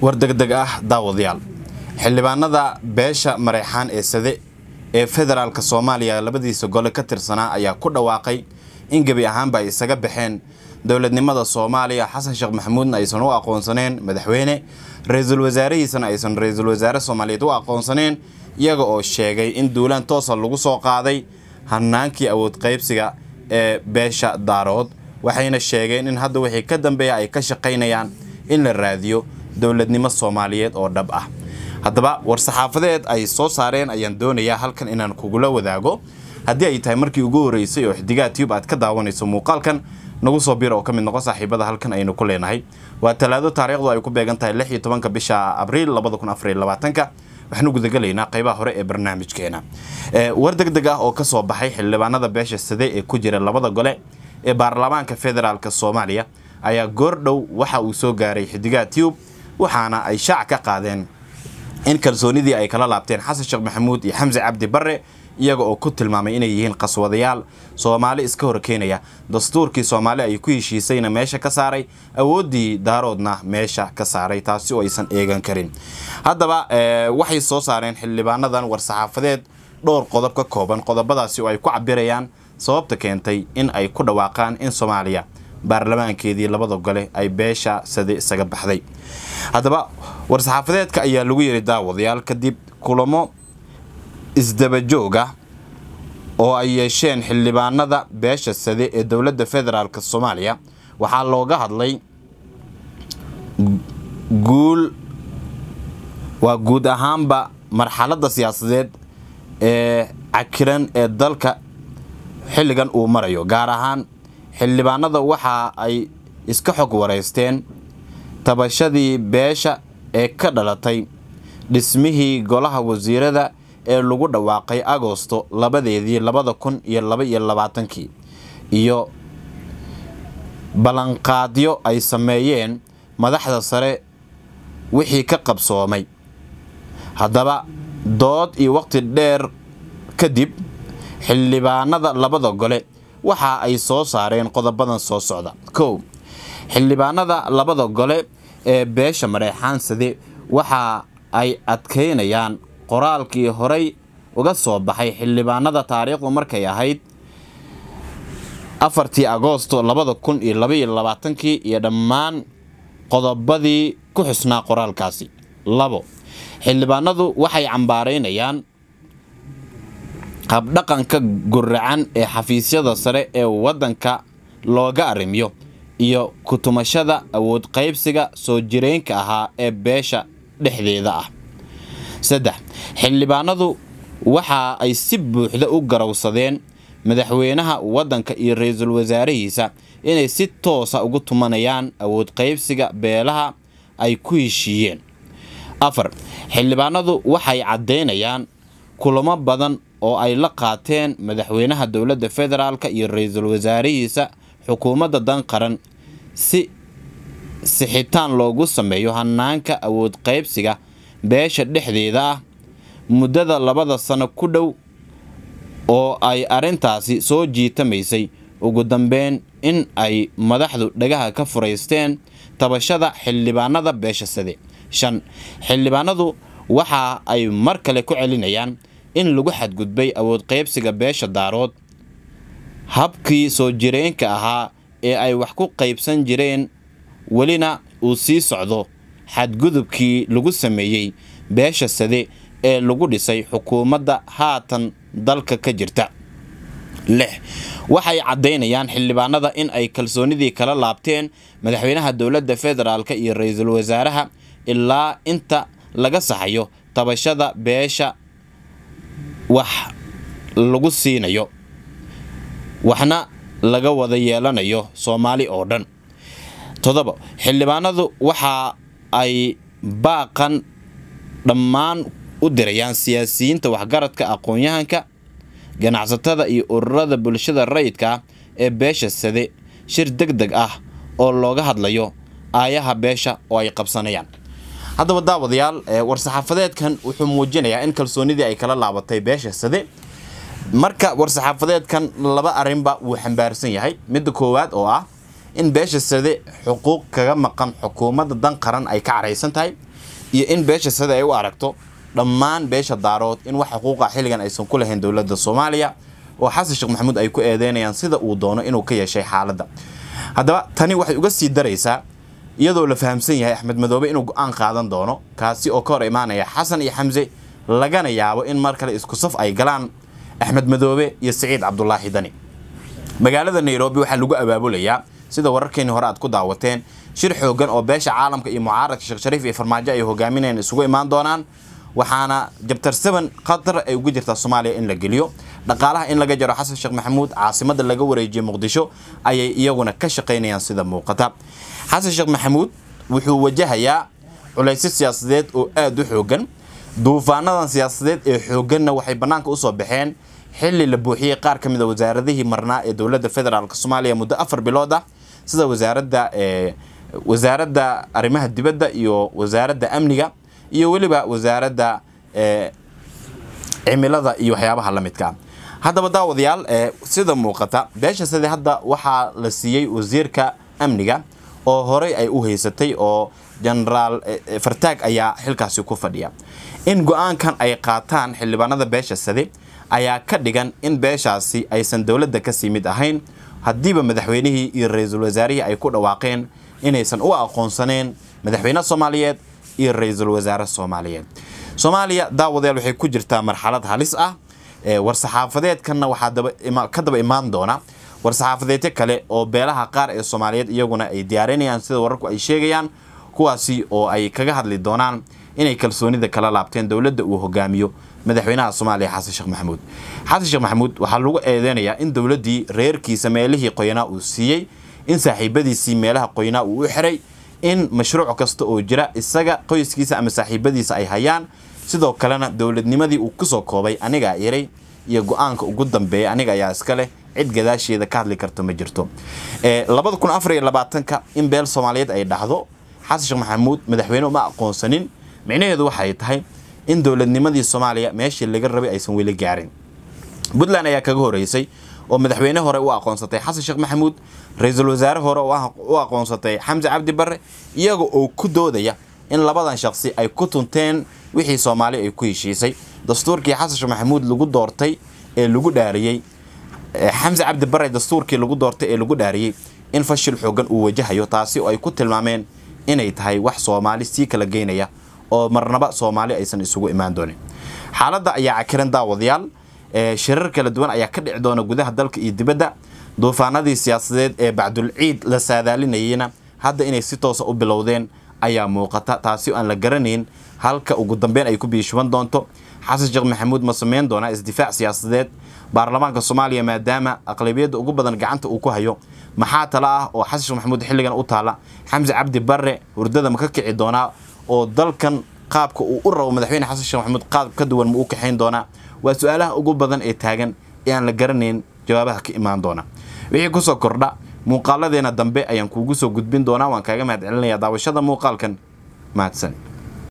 war degdeg ah daawadayaal xildhibaanada beesha mareexaan ee sade ee federaalka soomaaliya labadiisa gole ka tirsanaa ayaa ku dhawaaqay in gebi ahaanba ay isaga baxeen dowladnimada soomaaliya xasan sheekh maxamuudna aysan u aqoonsaneen madaxweyne ra-iisul wasaarihiisana aysan ra-iisul wasaare soomaaliyeed u aqoonsaneen iyaga oo sheegay in duulaan toosa lagu soo qaaday hanaankii awood qaybsiga ee beesha daarood waxayna sheegeen in hadda wixii ka dambeeya ay ka shaqaynayaan in la raadiyo dowladnimo soomaaliyeed oo dhab ah haddaba war-saxaafadeed ay soo saareen ayaan doonayaa halkan inaan kugula wadaago haddii ay tahay markii ugu horeysay oo xidigaa tiyub aad ka daawanayso muuqaalkan nagu soo biir oo ka mid noqo saaxiibada halkan aynu ku leenahay waa talaado taariikhdu ay ku beegan tahay lix iyo tobanka bisha abriil labada kun afar iyo labaatanka waxaanu gudagalaynaa qaybaha hore ee barnaamijkeena war deg deg ah oo ka soo baxay xildhibaanada beesha sade ee ku jira labada gole ee baarlamaanka federaalk soomaaliya ayaa goor dhow waxa uu soo gaaray xidigaa tube waxaana ay shaac ka qaadeen in kalsoonidii ay kala laabteen xasan sheekh maxamuud iyo xamse cabdi barre iyaga oo ku tilmaamay inay yihiin qaswadayaal soomaali iska horkeenaya dastuurkii soomaali ay ku heshiisayna meesha ka saaray awooddii daaroodna meesha ka saaray taasi oo aysan eegan karin haddaba eh, waxay soo saareen xildhibaanadan war-saxaafadeed dhowr qodob ka kooban qodobadaasi oo ay ku cabirayaan sababta keentay in ay ku dhawaaqaan in soomaaliya baarlamaankeedii labada gole ay beesha sade isaga baxday haddaba war-saxaafadeedka ayaa lagu yiri daawadayaal kadib kulamo isdabajooga oo ay yeesheen xildhibaanada beesha sade ee dowladda federaalk soomaaliya waxaa looga hadlay guul waa guud ahaanba marxaladda siyaasadeed ee cakiran ee dalka xilligan uu marayo gaar ahaan xildhibaanada waxa ay iska xog wareysteen tabashadii beesha ee ka dhalatay dhismihii golaha wasiirada ee lagu dhawaaqay agoosto labadeedii labada kun iyo laba iyo labaatankii iyo ballanqaadyo ay sameeyeen madaxda sare wixii ka qabsoomay haddaba dood iyo waqti dheer kadib xildhibaanada labada gole waxa ay soo saareen qodobadan soo socda kow xildhibaanada labada gole ee beesha mareexaansade waxa ay adkaynayaan qoraalkii horay uga soo baxay xildhibaanada taariikhdu markay ahayd afartii agoosto labada kun iyo labaiyo labaatankii iyo dhammaan qodobadii ku xusnaa qoraalkaasi labo xildhibaanadu waxay cambaaraynayaan qabdhaqanka guracan ee xafiisyada sare ee waddanka looga arrimiyo iyo kutumashada tumashada awood qaybsiga soo jireynka ahaa ee beesha dhexdeeda ah saddex xildhibaanadu waxa ay si buuxda u garowsadeen madaxweynaha waddanka iyo ra-iisul wasaarihiisa inay si toosa ugu tumanayaan awood qaybsiga beelaha ay ku heshiiyeen afar xildhibaanadu waxay caddaynayaan kulamo badan oo ay la qaateen madaxweynaha dowladda federaalk iyo ra-iisul wasaarihiisa xukuumadda dan qaran si sixitaan loogu sameeyo hannaanka awood qaybsiga beesha dhexdeeda ah muddada labada sano ku dhow oo ay arrintaasi soo jiitamaysay ugu dambeyn in ay madaxdu dhagaha ka furaysteen tabashada xildhibaanada beesha sade shan xildhibaanadu waxa ay mar kale ku celinayaan in lagu xadgudbay awood qaybsiga beesha daarood habkii soo jireenka ahaa ee ay wax ku qaybsan jireen welina uu sii socdo xadgudubkii lagu sameeyey beesha sade ee lagu dhisay xukuumadda haatan dalka ka jirta lix waxay caddaynayaan xildhibaanada in ay kalsoonidii kala laabteen madaxweynaha dowladda federaalk iyo ra-iisul wasaaraha ilaa inta laga saxayo tabashada beesha wax lagu siinayo waxna laga wada yeelanayo soomaali oo dhan todoba xildhibaanadu waxa ay baaqan dhammaan u dirayaan siyaasiyiinta waxgaradka aqoon-yahanka ganacsatada iyo ururada bulshada rayidka ee beesha sade shir deg deg ah oo looga hadlayo aayaha beesha oo ay qabsanayaan haddaba daawadayaal war-saxaafadeedkan wuxuu muujinayaa in kalsoonidii ay kala laabatay beesha sade marka war-saxaafadeedkan laba arrinba wuu xambaarsan yahay midda koowaad oo ah in beesha sade xuquuq kaga maqan xukuumadda dan qaran ay ka caraysan tahay iyo in beesha sade ay u aragto dhammaan beesha daarood in wax xuquuqa xilligan aysan ku lahayn dowladda soomaaliya oo xasan sheekh maxamuud ay ku eedeynayaan sida uu doono inuu ka yeeshay xaaladda haddaba tani waxay uga sii daraysaa iyadoo la fahamsan yahay axmed madoobe inuu go-aan qaadan doono kaasi oo ka hor imaanaya xasan iyo xamse lagana yaabo in mar kale isku saf ay galaan axmed madoobe iyo siciid cabdulaahi dani magaalada nairobi waxaa lagu abaabulayaa sida wararkeennii hore aad ku daawateen shir xooggan oo beesha caalamka iyo mucaaradka sheekh shariif iyo farmaajo ay hogaaminayaan isugu imaan doonaan waxaana jabtar seven khatar ay ugu jirtaa soomaaliya in la geliyo dhaqaalaha in laga jaro xasan sheekh maxamuud caasimada laga wareejiye muqdisho ayay iyaguna ka shaqaynayaan sida muuqata xasan sheekh maxamuud wuxuu wajahayaa culaysyo siyaasadeed oo aada u xoogan duufaanadan siyaasadeed ee xooganna waxay bannaanka usoo baxeen xilli la buuxiyey qaar ka mida wasaaradihii marnaa ee dowladda federaalk soomaaliya muddo afar bilood ah sida wasaaradda eh, wasaaradda arrimaha dibadda iyo wasaaradda amniga iyo weliba wasaaradda eh, cimilada iyo waxyaabaha la midka haddaba daawadayaal eh, sida muuqata beesha sida hadda waxaa la siiyey wasiirka amniga oo horey ay u haysatay oo jenaraal fartaag eh, ayaa xilkaasi ku fadhiya in go-aankan ay qaataan xildhibaanada beesha sade ayaa ka dhigan in beeshaasi aysan dowladda kasii mid ahayn haddiiba madaxweynihii iyo ra-iisul wasaarihii ay ku dhawaaqeen inaysan u aqoonsaneen madaxweynaha soomaaliyeed iyo ra-iisul wasaare soomaaliyeed soomaaliya daawadayaal waxay ku jirtaa marxalad halis ah war-saxaafadeedkanna waxaa ka daba imaan doona war-saxaafadeedyo kale oo beelaha qaar ee soomaaliyeed iyaguna ay diyaarinayaan sida wararku ay sheegayaan kuwaasi oo ay kaga hadli doonaan inay kalsoonida kala laabteen dowladda uu hogaamiyo madaxweynaha soomaaliya xasan sheekh maxamuud xasan sheekh maxamuud waxaa lagu eedeynayaa in dowladdii reerkiisa meelihii qoyanaa uu siiyey in saaxiibadiisii meelaha qoyanaa uu u xiray in mashruuc kasta oo jira isaga qoyskiisa ama saaxiibadiisa ay hayaan sidoo kalena dowladnimadii uu kusoo koobay anigaa iray iyo go-aanka ugu dambeeya aniga ayaa iskaleh cid gadaasheeda ka hadli karto ma jirto eh, in beel soomaaliyeed ay dhacdo xasan sheekh maxamuud madaxweyne uma aqoonsanin micnaheedu waxay tahay in dowladnimadii soomaaliya meeshii laga rabay aysan weli gaarin puntland ayaa kaga horeysay oo madaxweyne hore u aqoonsatay xasan sheekh maxamuud ra-iisul wasaare hore oo u aqoonsatay xamse cabdi bare iyaga oo ku doodaya in labadan shaqsi ay ku tunteen wixii soomaali ay ku heshiisay dastuurkii xasan sheekh maxamuud lagu doortay ee lagu dhaariyey xamse cabdi bare dastuurkii lagu doortay ee lagu dhaariyey in fashil xoogan uu wajahayo taasi oo ay ku tilmaameen inay tahay wax soomaali sii kala geynaya oo marnaba soomaali aysan isugu imaan doonin xaaladda ayaa cakiran daawadayaal shirar kala duwan ayaa ka dhici doona gudaha dalka iyo dibadda duufaanadii siyaasadeed ee bacdulciid la saadaalinayeyna hadda inay si toosa u bilowdeen ayaa muuqata taasi aan la garanayn halka ugu dambeyn ay ku biishuban doonto xasan sheekh maxamuud ma samayn doonaa isdifaac siyaasadeed baarlamaanka soomaaliya maadaama aqlabiyadda ugu badan gacanta uu ku hayo maxaa tala ah oo xasan sheekh maxamuud xilligan u taala xamse cabdi barre hurdada ma ka kici doonaa oo dalkan qaabka uu u rabo madaxweyne xasan sheekh maxamuud qaab ka duwan ma u kaxayn doonaa waa su-aalaha ugu badan ee taagan ee aan la garanayn jawaabaha ka imaan doona wixii kusoo kordha muuqaaladeena dambe ayaan kuugu soo gudbin doonaa waan kaaga mahadcelinayaa daawashada muuqaalkan mahadsan